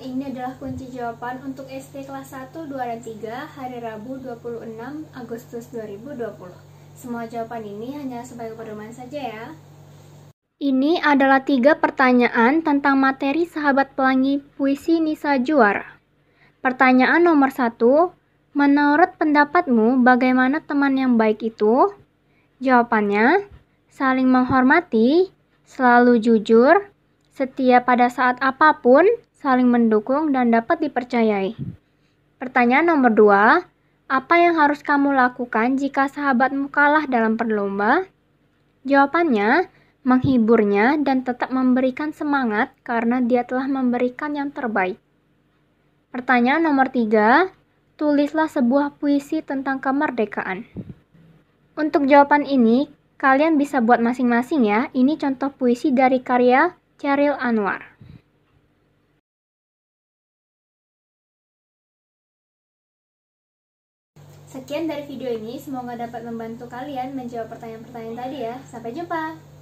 ini adalah kunci jawaban untuk SD kelas 1, 2, dan 3 hari Rabu 26 Agustus 2020. Semua jawaban ini hanya sebagai pedoman saja ya. Ini adalah tiga pertanyaan tentang materi Sahabat Pelangi Puisi Nisa Juara. Pertanyaan nomor satu, menurut pendapatmu bagaimana teman yang baik itu? Jawabannya, saling menghormati, selalu jujur, setia pada saat apapun, saling mendukung, dan dapat dipercayai. Pertanyaan nomor dua, apa yang harus kamu lakukan jika sahabatmu kalah dalam perlomba? Jawabannya, menghiburnya dan tetap memberikan semangat karena dia telah memberikan yang terbaik. Pertanyaan nomor tiga, tulislah sebuah puisi tentang kemerdekaan. Untuk jawaban ini, kalian bisa buat masing-masing ya. Ini contoh puisi dari karya Charil Anwar Sekian dari video ini, semoga dapat membantu kalian menjawab pertanyaan-pertanyaan tadi ya. Sampai jumpa!